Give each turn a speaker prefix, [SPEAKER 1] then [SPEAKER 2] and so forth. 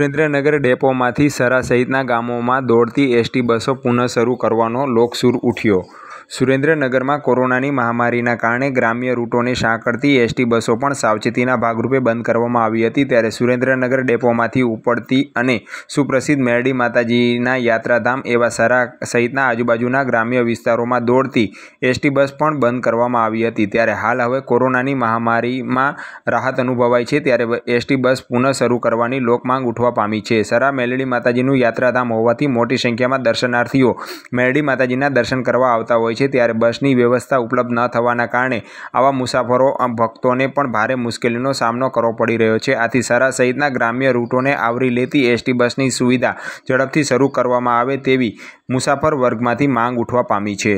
[SPEAKER 1] સુરેન્દ્રનગર ડેપોમાંથી સરા સહિતના ગામોમાં દોડતી એસટી બસો પુનઃ શરૂ કરવાનો લોકસૂર ઉઠ્યો સુરેન્દ્રનગરમાં કોરોનાની મહામારીના કારણે ગ્રામ્ય રૂટોને સાંકળતી એસટી બસો પણ સાવચેતીના ભાગરૂપે બંધ કરવામાં આવી હતી ત્યારે સુરેન્દ્રનગર ડેપોમાંથી ઉપડતી અને સુપ્રસિદ્ધ મેરડી માતાજીના યાત્રાધામ એવા સરા સહિતના આજુબાજુના ગ્રામ્ય વિસ્તારોમાં દોડતી એસટી બસ પણ બંધ કરવામાં આવી હતી ત્યારે હાલ હવે કોરોનાની મહામારીમાં રાહત અનુભવાય છે ત્યારે એસટી બસ પુનઃ શરૂ કરવાની લોકમાંગ ઉઠવા પામી છે સરા મેલડી માતાજીનું યાત્રાધામ હોવાથી મોટી સંખ્યામાં દર્શનાર્થીઓ મેલડી માતાજીના દર્શન કરવા આવતા હોય હોય છે ત્યારે બસની વ્યવસ્થા ઉપલબ્ધ ન થવાના કારણે આવા મુસાફરો ભક્તોને પણ ભારે મુશ્કેલીનો સામનો કરવો પડી રહ્યો છે આથી સરા સહિતના ગ્રામ્ય રૂટોને આવરી લેતી એસટી બસની સુવિધા ઝડપથી શરૂ કરવામાં આવે તેવી મુસાફર વર્ગમાંથી માંગ ઉઠવા પામી છે